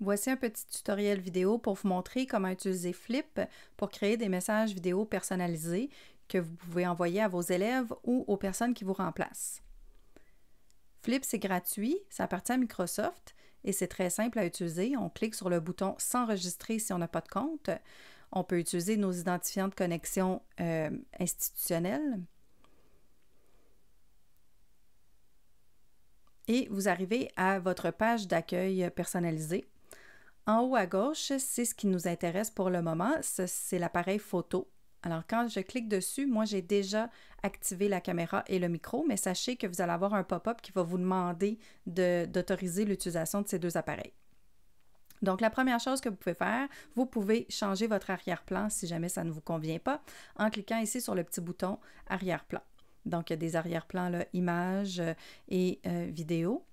Voici un petit tutoriel vidéo pour vous montrer comment utiliser Flip pour créer des messages vidéo personnalisés que vous pouvez envoyer à vos élèves ou aux personnes qui vous remplacent. Flip, c'est gratuit, ça appartient à Microsoft et c'est très simple à utiliser. On clique sur le bouton S'enregistrer si on n'a pas de compte. On peut utiliser nos identifiants de connexion euh, institutionnels. Et vous arrivez à votre page d'accueil personnalisée. En haut à gauche, c'est ce qui nous intéresse pour le moment, c'est l'appareil photo. Alors quand je clique dessus, moi j'ai déjà activé la caméra et le micro, mais sachez que vous allez avoir un pop-up qui va vous demander d'autoriser l'utilisation de ces deux appareils. Donc, la première chose que vous pouvez faire, vous pouvez changer votre arrière-plan si jamais ça ne vous convient pas en cliquant ici sur le petit bouton arrière-plan. Donc, il y a des arrière-plans, images euh, et euh, vidéos. vidéo.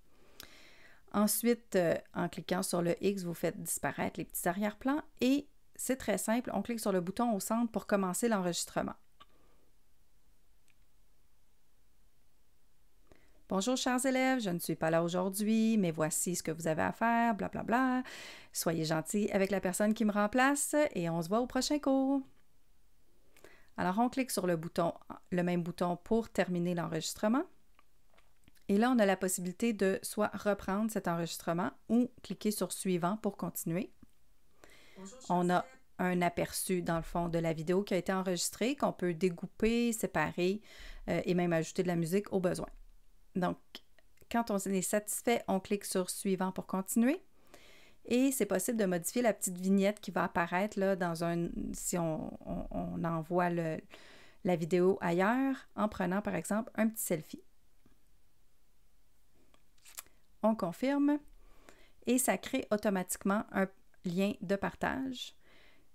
Ensuite, euh, en cliquant sur le X, vous faites disparaître les petits arrière-plans et c'est très simple, on clique sur le bouton au centre pour commencer l'enregistrement. Bonjour chers élèves, je ne suis pas là aujourd'hui, mais voici ce que vous avez à faire, blablabla. Bla, bla. Soyez gentils avec la personne qui me remplace et on se voit au prochain cours. Alors on clique sur le bouton, le même bouton pour terminer l'enregistrement. Et là, on a la possibilité de soit reprendre cet enregistrement ou cliquer sur Suivant pour continuer. on a un aperçu, dans le fond, de la vidéo qui a été enregistrée, qu'on peut dégouper, séparer euh, et même ajouter de la musique au besoin. Donc, quand on est satisfait, on clique sur Suivant pour continuer. Et c'est possible de modifier la petite vignette qui va apparaître là, dans un, si on, envoie la vidéo ailleurs en prenant par exemple un petit selfie on confirme et ça crée automatiquement un lien de partage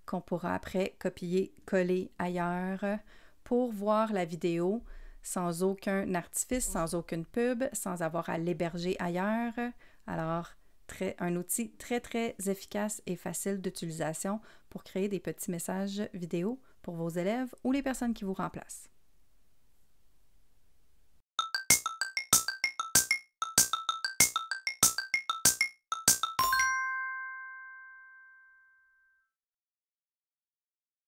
qu'on pourra après copier, coller ailleurs pour voir la vidéo sans aucun artifice, sans aucune pub, sans avoir à l'héberger ailleurs. Alors, très, un outil très, très efficace et facile d'utilisation pour créer des petits messages vidéo pour vos élèves ou les personnes qui vous remplacent.